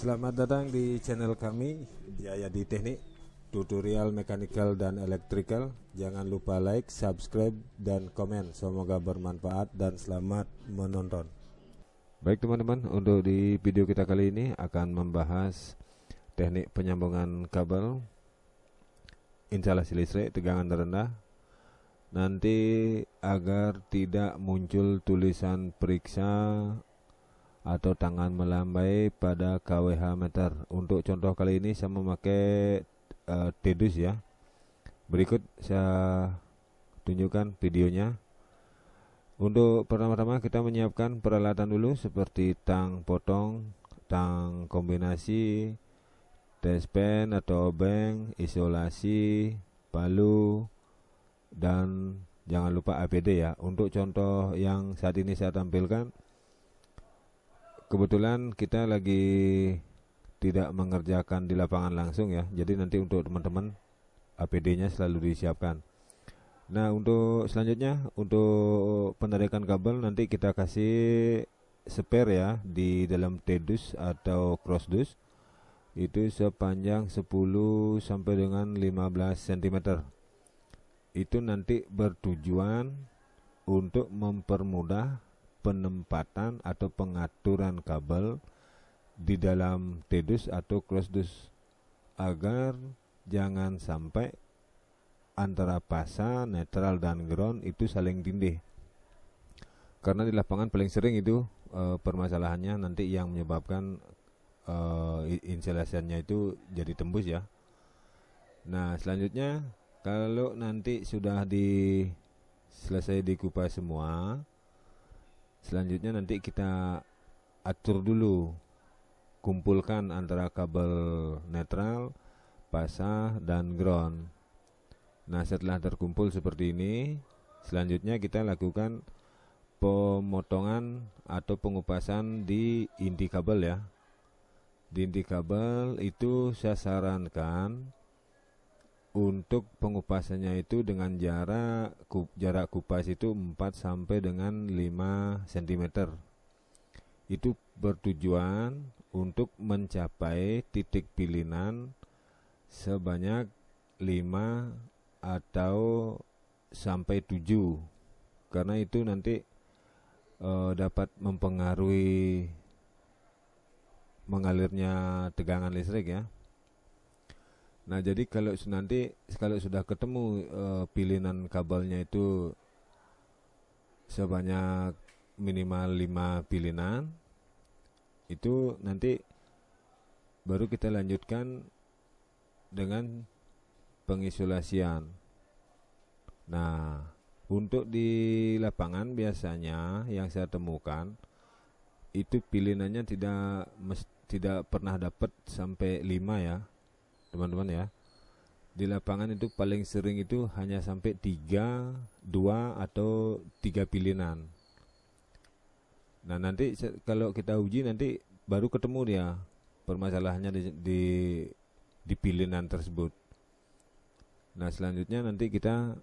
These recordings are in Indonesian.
Selamat datang di channel kami Biaya di Teknik Tutorial Mechanical dan Electrical Jangan lupa like, subscribe, dan komen Semoga bermanfaat dan selamat menonton Baik teman-teman untuk di video kita kali ini akan membahas Teknik penyambungan kabel Instalasi listrik tegangan terendah Nanti agar tidak muncul tulisan periksa atau tangan melambai pada kWh meter. Untuk contoh kali ini saya memakai uh, eh, TEDUS ya. Berikut saya tunjukkan videonya. Untuk pertama-tama kita menyiapkan peralatan dulu seperti tang potong, tang kombinasi, tespen atau obeng, isolasi, palu, dan jangan lupa APD ya. Untuk contoh yang saat ini saya tampilkan, kebetulan kita lagi tidak mengerjakan di lapangan langsung ya jadi nanti untuk teman-teman APD nya selalu disiapkan nah untuk selanjutnya untuk penarikan kabel nanti kita kasih spare ya di dalam tedus atau crossdus itu sepanjang 10 sampai dengan 15 cm itu nanti bertujuan untuk mempermudah penempatan atau pengaturan kabel di dalam tedus atau crossdus agar jangan sampai antara pasa, netral dan ground itu saling tindih. Karena di lapangan paling sering itu e, permasalahannya nanti yang menyebabkan e, eh, insulasiannya itu jadi tembus ya. Nah, selanjutnya kalau nanti sudah di selesai dikupas semua, selanjutnya nanti kita atur dulu kumpulkan antara kabel netral pasah dan ground nah setelah terkumpul seperti ini selanjutnya kita lakukan pemotongan atau pengupasan di inti kabel ya di inti kabel itu saya sarankan untuk pengupasannya itu dengan jarak jarak kupas itu 4 sampai dengan 5 cm. Itu bertujuan untuk mencapai titik pilinan sebanyak 5 atau sampai 7. Karena itu nanti e, dapat mempengaruhi mengalirnya tegangan listrik ya. Nah jadi kalau nanti kalau sudah ketemu uh, pilihan kabelnya itu sebanyak minimal lima pilihan itu nanti baru kita lanjutkan dengan pengisolasian. Nah, untuk di lapangan biasanya yang saya temukan itu pilihannya tidak tidak pernah dapat sampai lima ya teman-teman ya di lapangan itu paling sering itu hanya sampai tiga dua atau tiga pilihan. Nah, nanti kalau kita uji nanti baru ketemu dia permasalahannya di di, di pilihan tersebut. Nah, selanjutnya nanti kita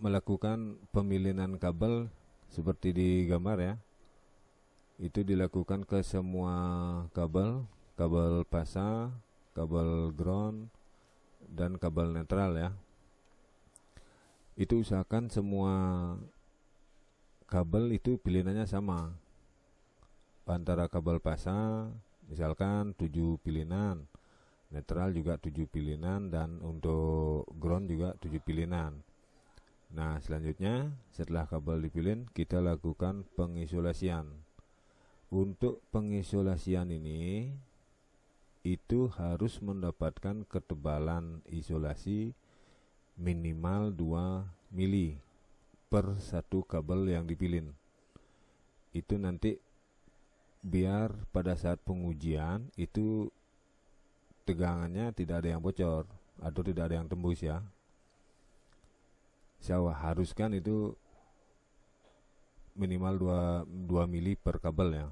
melakukan pemilihan kabel seperti di gambar ya. Itu dilakukan ke semua kabel, kabel pasang kabel ground dan kabel netral ya itu usahakan semua kabel itu pilihannya sama antara kabel pasang misalkan 7 pilihan netral juga 7 pilihan dan untuk ground juga 7 pilihan nah selanjutnya setelah kabel dipilih kita lakukan pengisolasian untuk pengisolasian ini itu harus mendapatkan ketebalan isolasi minimal 2 mili per satu kabel yang dipilin. Itu nanti biar pada saat pengujian itu tegangannya tidak ada yang bocor atau tidak ada yang tembus ya. Saya haruskan itu minimal 2 2 mili per kabel ya.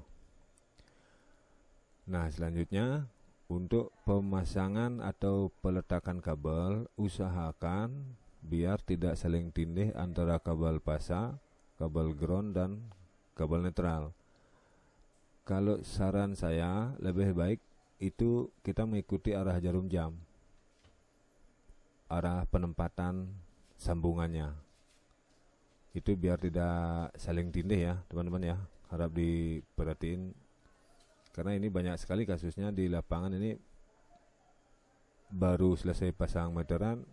Nah, selanjutnya untuk pemasangan atau peletakan kabel, usahakan biar tidak saling tindih antara kabel pasa, kabel ground, dan kabel netral. Kalau saran saya, lebih baik itu kita mengikuti arah jarum jam, arah penempatan sambungannya. Itu biar tidak saling tindih ya, teman-teman ya. Harap diperhatiin karena ini banyak sekali kasusnya di lapangan ini baru selesai pasang meteran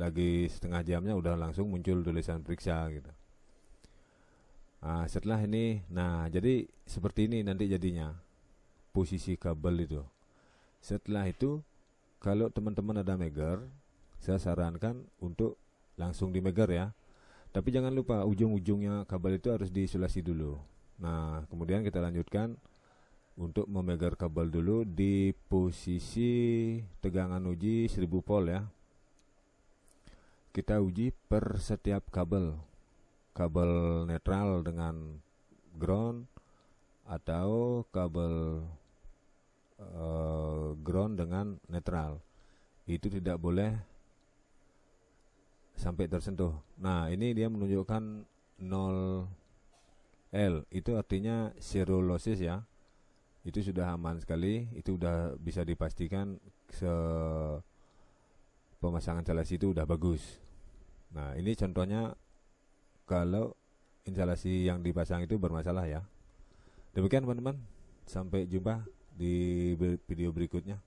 lagi setengah jamnya udah langsung muncul tulisan periksa gitu nah, setelah ini nah jadi seperti ini nanti jadinya posisi kabel itu setelah itu kalau teman-teman ada megar saya sarankan untuk langsung di megar ya tapi jangan lupa ujung-ujungnya kabel itu harus diisolasi dulu nah kemudian kita lanjutkan untuk memegar kabel dulu di posisi tegangan uji 1000 volt ya kita uji per setiap kabel kabel netral dengan ground atau kabel uh, ground dengan netral itu tidak boleh sampai tersentuh nah ini dia menunjukkan 0 L itu artinya zero losses ya itu sudah aman sekali itu udah bisa dipastikan se pemasangan instalasi itu udah bagus nah ini contohnya kalau instalasi yang dipasang itu bermasalah ya demikian teman-teman sampai jumpa di video berikutnya